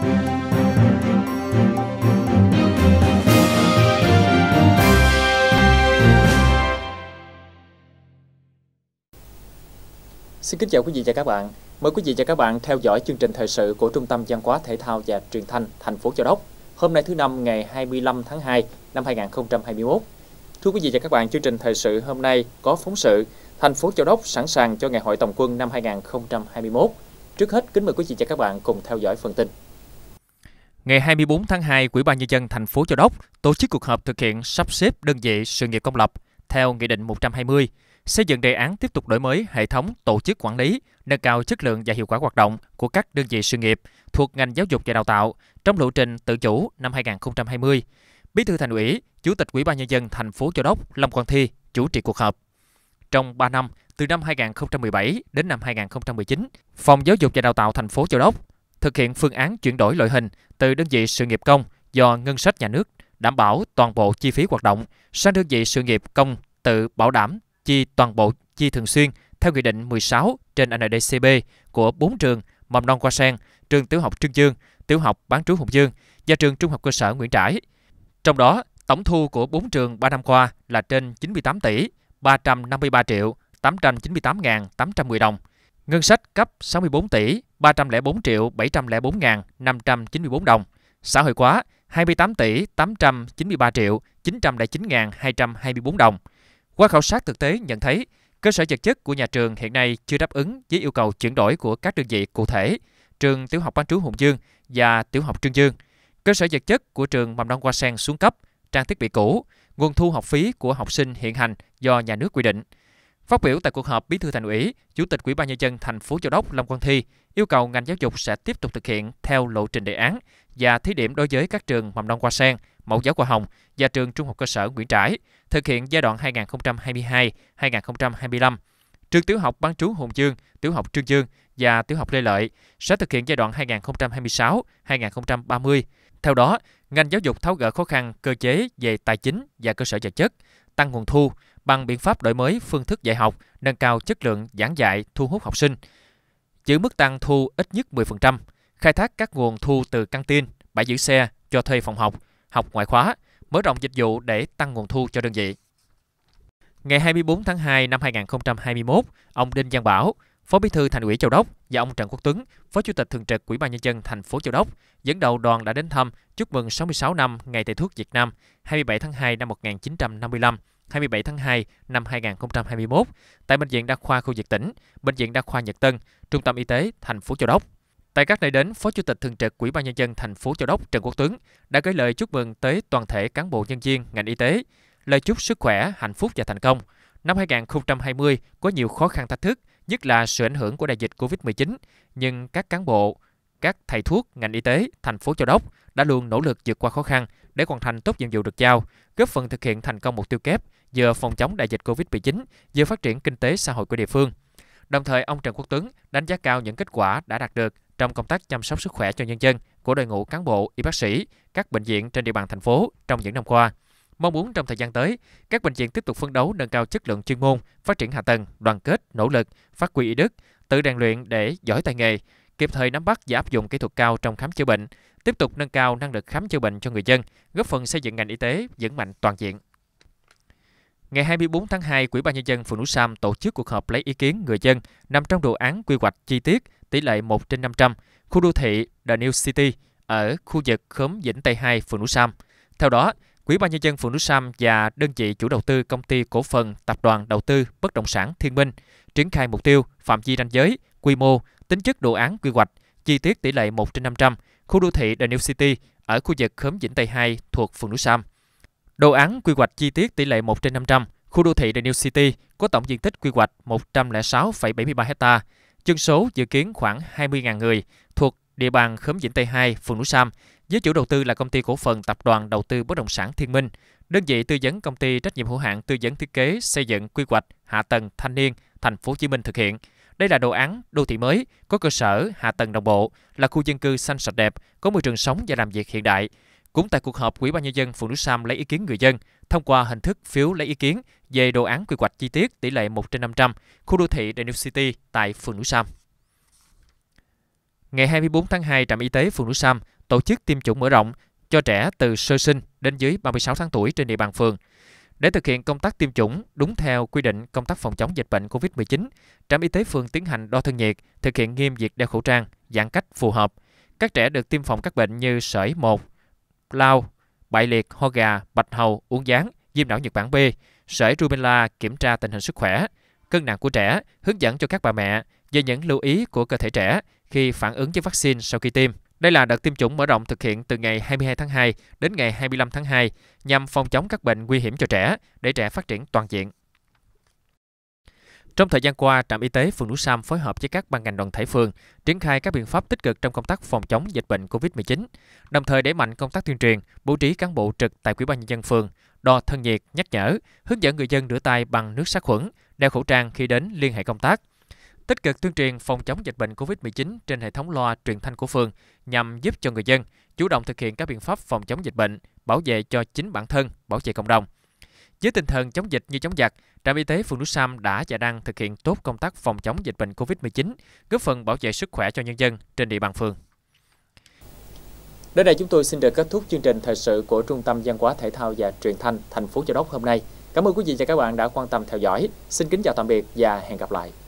Xin kính chào quý vị và các bạn. Mời quý vị và các bạn theo dõi chương trình thời sự của Trung tâm Văn hóa Thể thao và Truyền thanh thành phố Châu Đốc. Hôm nay thứ năm ngày 25 tháng 2 năm 2021. Thưa quý vị và các bạn, chương trình thời sự hôm nay có phóng sự Thành phố Châu Đốc sẵn sàng cho ngày hội tổng quân năm 2021. Trước hết, kính mời quý vị và các bạn cùng theo dõi phần tin. Ngày 24 tháng 2, Ủy ban nhân dân thành phố Châu Đốc tổ chức cuộc họp thực hiện sắp xếp đơn vị sự nghiệp công lập theo Nghị định 120, xây dựng đề án tiếp tục đổi mới hệ thống tổ chức quản lý, nâng cao chất lượng và hiệu quả hoạt động của các đơn vị sự nghiệp thuộc ngành giáo dục và đào tạo trong lộ trình tự chủ năm 2020. Bí thư Thành ủy, Chủ tịch Ủy ban nhân dân thành phố Châu Đốc Lâm Quang Thi chủ trì cuộc họp. Trong 3 năm, từ năm 2017 đến năm 2019, Phòng Giáo dục và Đào tạo thành phố Châu Đốc thực hiện phương án chuyển đổi loại hình từ đơn vị sự nghiệp công do ngân sách nhà nước đảm bảo toàn bộ chi phí hoạt động sang đơn vị sự nghiệp công tự bảo đảm chi toàn bộ chi thường xuyên theo Nghị định 16 trên NDCB của 4 trường Mầm non Qua Sen, trường tiểu học Trương Dương, tiểu học Bán trú Hùng Dương và trường trung học cơ sở Nguyễn Trãi. Trong đó, tổng thu của 4 trường 3 năm qua là trên 98 tỷ 353 triệu 898.810 đồng, Ngân sách cấp 64 tỷ 304 triệu 704 ngàn 594 đồng. Xã hội quá 28 tỷ 893 triệu 909 ngàn 224 đồng. Qua khảo sát thực tế nhận thấy, cơ sở vật chất của nhà trường hiện nay chưa đáp ứng với yêu cầu chuyển đổi của các đơn vị cụ thể, trường tiểu học Bán trú Hùng Dương và tiểu học Trương Dương. Cơ sở vật chất của trường Mầm non Hoa Sen xuống cấp, trang thiết bị cũ, nguồn thu học phí của học sinh hiện hành do nhà nước quy định – Phát biểu tại cuộc họp, Bí thư Thành ủy, Chủ tịch Ủy ban nhân dân thành phố Châu Đốc Lâm Quang Thi yêu cầu ngành giáo dục sẽ tiếp tục thực hiện theo lộ trình đề án và thí điểm đối với các trường mầm non qua Sen, mẫu giáo qua Hồng và trường trung học cơ sở Nguyễn Trãi, thực hiện giai đoạn 2022-2025. Trường tiểu học Bán trú Hùng Dương, tiểu học Trương Dương và tiểu học Lê Lợi sẽ thực hiện giai đoạn 2026-2030. Theo đó, ngành giáo dục tháo gỡ khó khăn cơ chế về tài chính và cơ sở vật chất, tăng nguồn thu, bằng biện pháp đổi mới phương thức dạy học, nâng cao chất lượng giảng dạy, thu hút học sinh. Giữ mức tăng thu ít nhất 10%, khai thác các nguồn thu từ căng tin, bãi giữ xe, cho thuê phòng học, học ngoại khóa, mở rộng dịch vụ để tăng nguồn thu cho đơn vị. Ngày 24 tháng 2 năm 2021, ông Đinh Văn Bảo, Phó Bí thư Thành ủy Châu Đốc và ông Trần Quốc Tuấn, Phó Chủ tịch thường trực Ủy ban nhân dân thành phố Châu Đốc, dẫn đầu đoàn đã đến thăm chúc mừng 66 năm Ngày Thầy thuốc Việt Nam, 27 tháng 2 năm 1955, 27 tháng 2 năm 2021 tại bệnh viện đa khoa khu vực tỉnh, bệnh viện đa khoa Nhật Tân, trung tâm y tế thành phố Châu Đốc. Tại các nơi đến, Phó Chủ tịch thường trực Ủy ban nhân dân thành phố Châu Đốc Trần Quốc Tuấn đã gửi lời chúc mừng tới toàn thể cán bộ nhân viên ngành y tế, lời chúc sức khỏe, hạnh phúc và thành công. Năm 2020 có nhiều khó khăn thách thức, nhất là sự ảnh hưởng của đại dịch COVID-19, nhưng các cán bộ, các thầy thuốc, ngành y tế, thành phố Châu Đốc đã luôn nỗ lực vượt qua khó khăn để hoàn thành tốt nhiệm vụ được giao, góp phần thực hiện thành công mục tiêu kép vừa phòng chống đại dịch COVID-19, vừa phát triển kinh tế xã hội của địa phương. Đồng thời, ông Trần Quốc Tuấn đánh giá cao những kết quả đã đạt được trong công tác chăm sóc sức khỏe cho nhân dân của đội ngũ cán bộ, y bác sĩ các bệnh viện trên địa bàn thành phố trong những năm qua mong muốn trong thời gian tới, các bệnh viện tiếp tục phấn đấu nâng cao chất lượng chuyên môn, phát triển hạ tầng, đoàn kết, nỗ lực, phát huy ý đức, tự rèn luyện để giỏi tay nghề, kịp thời nắm bắt và áp dụng kỹ thuật cao trong khám chữa bệnh, tiếp tục nâng cao năng lực khám chữa bệnh cho người dân, góp phần xây dựng ngành y tế vững mạnh toàn diện. Ngày 24 tháng 2, Quỹ ban nhân dân phường Núi Sam tổ chức cuộc họp lấy ý kiến người dân nằm trong đồ án quy hoạch chi tiết tỷ lệ 1 trên 500 khu đô thị The New City ở khu vực khóm Vĩnh Tây 2, phường Núi Sam. Theo đó, Ủy ban nhân dân phường Núi Sam và đơn vị chủ đầu tư công ty cổ phần tập đoàn đầu tư bất động sản Thiên Minh triển khai mục tiêu phạm vi ranh giới, quy mô, tính chất đồ án quy hoạch, chi tiết tỷ lệ 1 trên 500, khu đô thị The New City ở khu vực Khóm Vĩnh Tây 2 thuộc phường Núi Sam. Đồ án quy hoạch chi tiết tỷ lệ 1 trên 500, khu đô thị The New City có tổng diện tích quy hoạch 106,73 ha, dân số dự kiến khoảng 20.000 người thuộc địa bàn Khóm Vĩnh Tây 2, phường Núi Sam dưới chủ đầu tư là công ty cổ phần Tập đoàn Đầu tư Bất động sản Thiên Minh, đơn vị tư vấn công ty trách nhiệm hữu hạn tư vấn thiết kế, xây dựng, quy hoạch, hạ tầng thanh niên, thành phố Hồ Chí Minh thực hiện. Đây là đồ án đô thị mới có cơ sở hạ tầng đồng bộ, là khu dân cư xanh sạch đẹp, có môi trường sống và làm việc hiện đại. Cũng tại cuộc họp, Ủy ban nhân dân phường Núi Sam lấy ý kiến người dân thông qua hình thức phiếu lấy ý kiến về đồ án quy hoạch chi tiết tỷ lệ 1 trên 500 khu đô thị The New City tại phường Núi Sam. Ngày 24 tháng 2, trạm y tế phường Núi Sam tổ chức tiêm chủng mở rộng cho trẻ từ sơ sinh đến dưới 36 tháng tuổi trên địa bàn phường. Để thực hiện công tác tiêm chủng đúng theo quy định công tác phòng chống dịch bệnh COVID-19, trạm y tế phường tiến hành đo thân nhiệt, thực hiện nghiêm việc đeo khẩu trang, giãn cách phù hợp. Các trẻ được tiêm phòng các bệnh như sởi 1, lao, bại liệt, ho gà, bạch hầu, uống gián, viêm não Nhật Bản B, sởi rubella kiểm tra tình hình sức khỏe, cân nặng của trẻ, hướng dẫn cho các bà mẹ về những lưu ý của cơ thể trẻ khi phản ứng với vaccine sau khi tiêm. Đây là đợt tiêm chủng mở rộng thực hiện từ ngày 22 tháng 2 đến ngày 25 tháng 2 nhằm phòng chống các bệnh nguy hiểm cho trẻ để trẻ phát triển toàn diện. Trong thời gian qua, trạm y tế phường Núi Sam phối hợp với các ban ngành đoàn thể phường triển khai các biện pháp tích cực trong công tác phòng chống dịch bệnh COVID-19, đồng thời đẩy mạnh công tác tuyên truyền, bố trí cán bộ trực tại Ủy ban nhân dân phường, đo thân nhiệt, nhắc nhở, hướng dẫn người dân rửa tay bằng nước sát khuẩn, đeo khẩu trang khi đến liên hệ công tác tích cực tuyên truyền phòng chống dịch bệnh COVID-19 trên hệ thống loa truyền thanh của phường nhằm giúp cho người dân chủ động thực hiện các biện pháp phòng chống dịch bệnh, bảo vệ cho chính bản thân, bảo vệ cộng đồng. Với tinh thần chống dịch như chống giặc, trạm y tế phường Núi Sam đã và đang thực hiện tốt công tác phòng chống dịch bệnh COVID-19, góp phần bảo vệ sức khỏe cho nhân dân trên địa bàn phường. Đến đây chúng tôi xin được kết thúc chương trình thời sự của Trung tâm Văn hóa Thể thao và Truyền thanh thành phố Châu Đốc hôm nay. Cảm ơn quý vị và các bạn đã quan tâm theo dõi. Xin kính chào tạm biệt và hẹn gặp lại.